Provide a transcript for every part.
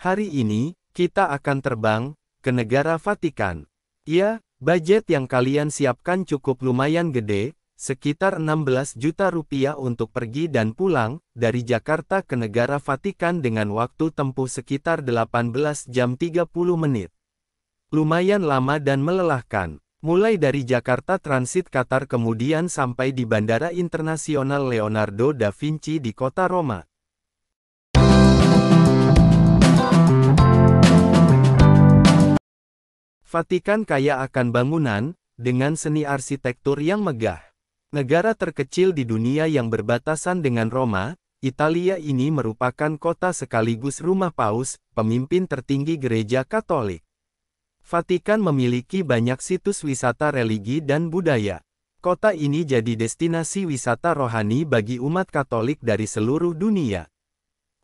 Hari ini, kita akan terbang ke negara Vatikan. Ya, budget yang kalian siapkan cukup lumayan gede, sekitar 16 juta rupiah untuk pergi dan pulang dari Jakarta ke negara Vatikan dengan waktu tempuh sekitar 18 jam 30 menit. Lumayan lama dan melelahkan. Mulai dari Jakarta transit Qatar kemudian sampai di Bandara Internasional Leonardo da Vinci di kota Roma. Vatikan kaya akan bangunan, dengan seni arsitektur yang megah. Negara terkecil di dunia yang berbatasan dengan Roma, Italia ini merupakan kota sekaligus rumah paus, pemimpin tertinggi gereja Katolik. Vatikan memiliki banyak situs wisata religi dan budaya. Kota ini jadi destinasi wisata rohani bagi umat Katolik dari seluruh dunia.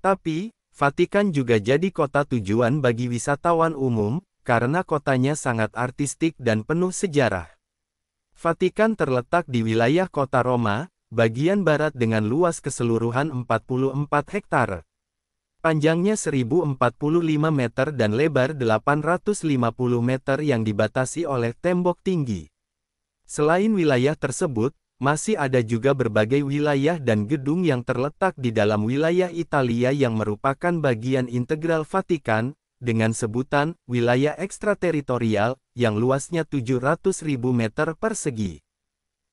Tapi, Vatikan juga jadi kota tujuan bagi wisatawan umum, karena kotanya sangat artistik dan penuh sejarah. Vatikan terletak di wilayah kota Roma, bagian barat dengan luas keseluruhan 44 hektare. Panjangnya 1045 meter dan lebar 850 meter yang dibatasi oleh tembok tinggi. Selain wilayah tersebut, masih ada juga berbagai wilayah dan gedung yang terletak di dalam wilayah Italia yang merupakan bagian integral Vatikan, dengan sebutan wilayah ekstrateritorial yang luasnya 700.000 meter persegi.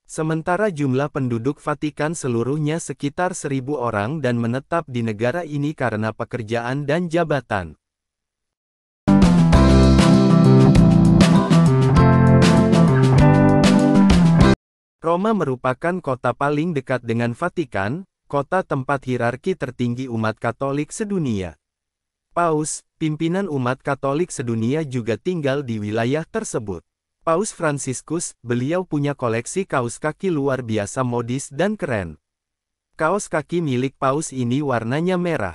Sementara jumlah penduduk Vatikan seluruhnya sekitar 1.000 orang dan menetap di negara ini karena pekerjaan dan jabatan. Roma merupakan kota paling dekat dengan Vatikan, kota tempat hierarki tertinggi umat Katolik sedunia. Paus, pimpinan umat Katolik sedunia juga tinggal di wilayah tersebut. Paus Franciscus, beliau punya koleksi kaos kaki luar biasa modis dan keren. Kaos kaki milik Paus ini warnanya merah.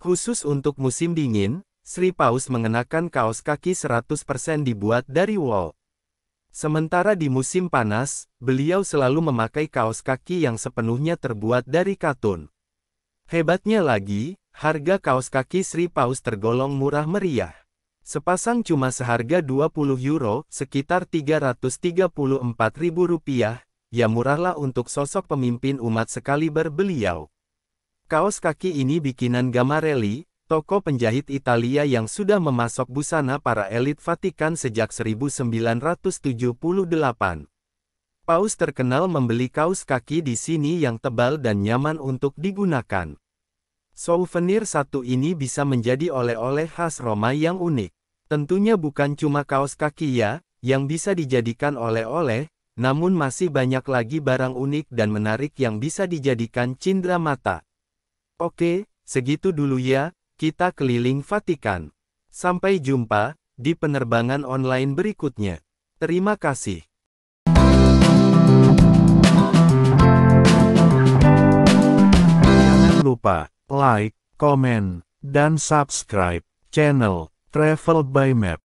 Khusus untuk musim dingin, Sri Paus mengenakan kaos kaki 100% dibuat dari wol. Sementara di musim panas, beliau selalu memakai kaos kaki yang sepenuhnya terbuat dari katun. Hebatnya lagi, harga kaos kaki Sri Paus tergolong murah meriah. Sepasang cuma seharga 20 euro, sekitar 334 ribu rupiah, ya murahlah untuk sosok pemimpin umat sekaliber beliau. Kaos kaki ini bikinan Gamarelli, toko penjahit Italia yang sudah memasok busana para elit Vatikan sejak 1978. Paus terkenal membeli kaos kaki di sini yang tebal dan nyaman untuk digunakan. Souvenir satu ini bisa menjadi oleh-oleh khas Roma yang unik. Tentunya bukan cuma kaos kaki ya, yang bisa dijadikan oleh-oleh, namun masih banyak lagi barang unik dan menarik yang bisa dijadikan cindera mata. Oke, segitu dulu ya, kita keliling Vatikan. Sampai jumpa di penerbangan online berikutnya. Terima kasih. lupa like, komen, dan subscribe channel Travel by Map.